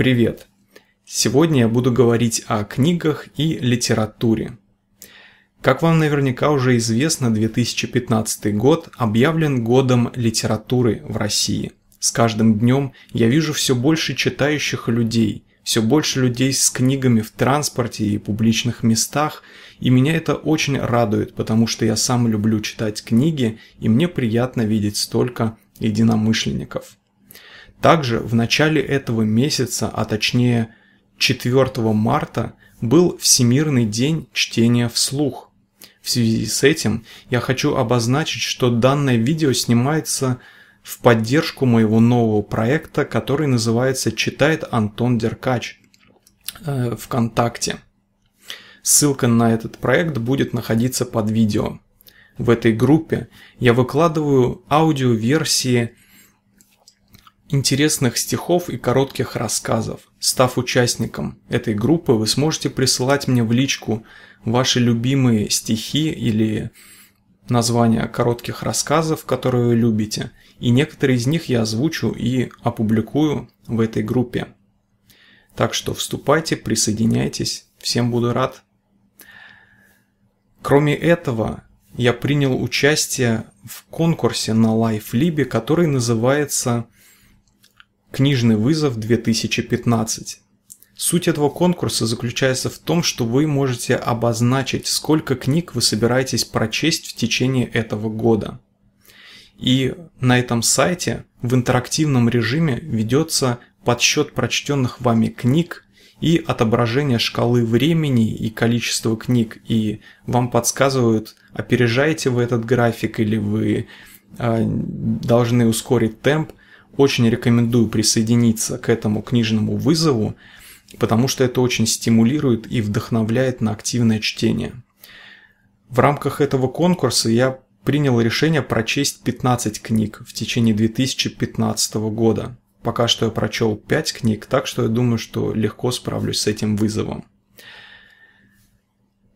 Привет! Сегодня я буду говорить о книгах и литературе. Как вам наверняка уже известно, 2015 год объявлен годом литературы в России. С каждым днем я вижу все больше читающих людей, все больше людей с книгами в транспорте и публичных местах, и меня это очень радует, потому что я сам люблю читать книги, и мне приятно видеть столько единомышленников. Также в начале этого месяца, а точнее 4 марта, был Всемирный день чтения вслух. В связи с этим я хочу обозначить, что данное видео снимается в поддержку моего нового проекта, который называется «Читает Антон Деркач» э, ВКонтакте. Ссылка на этот проект будет находиться под видео. В этой группе я выкладываю аудиоверсии версии интересных стихов и коротких рассказов. Став участником этой группы, вы сможете присылать мне в личку ваши любимые стихи или названия коротких рассказов, которые вы любите, и некоторые из них я озвучу и опубликую в этой группе. Так что вступайте, присоединяйтесь, всем буду рад. Кроме этого, я принял участие в конкурсе на LifeLib, который называется Книжный вызов 2015. Суть этого конкурса заключается в том, что вы можете обозначить, сколько книг вы собираетесь прочесть в течение этого года. И на этом сайте в интерактивном режиме ведется подсчет прочтенных вами книг и отображение шкалы времени и количества книг, и вам подсказывают, опережаете вы этот график или вы э, должны ускорить темп, очень рекомендую присоединиться к этому книжному вызову, потому что это очень стимулирует и вдохновляет на активное чтение. В рамках этого конкурса я принял решение прочесть 15 книг в течение 2015 года. Пока что я прочел 5 книг, так что я думаю, что легко справлюсь с этим вызовом.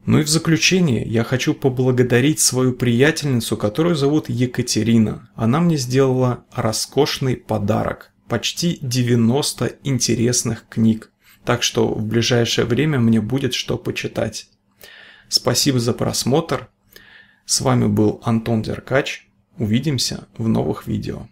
Ну и в заключение я хочу поблагодарить свою приятельницу, которую зовут Екатерина. Она мне сделала роскошный подарок. Почти 90 интересных книг. Так что в ближайшее время мне будет что почитать. Спасибо за просмотр. С вами был Антон Деркач. Увидимся в новых видео.